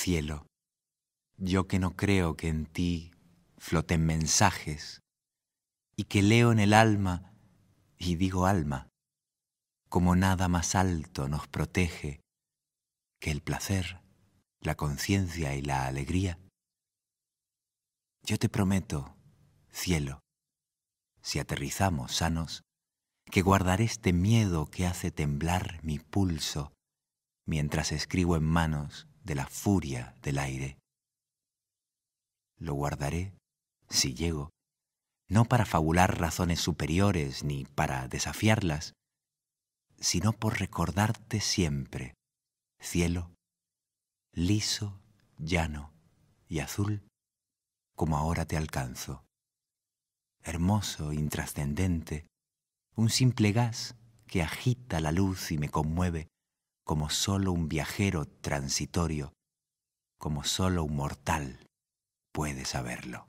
cielo. Yo que no creo que en ti floten mensajes y que leo en el alma, y digo alma, como nada más alto nos protege que el placer, la conciencia y la alegría. Yo te prometo, cielo, si aterrizamos sanos, que guardaré este miedo que hace temblar mi pulso mientras escribo en manos de la furia del aire. Lo guardaré, si llego, no para fabular razones superiores ni para desafiarlas, sino por recordarte siempre, cielo, liso, llano y azul, como ahora te alcanzo. Hermoso, intrascendente, un simple gas que agita la luz y me conmueve, como solo un viajero transitorio, como solo un mortal puede saberlo.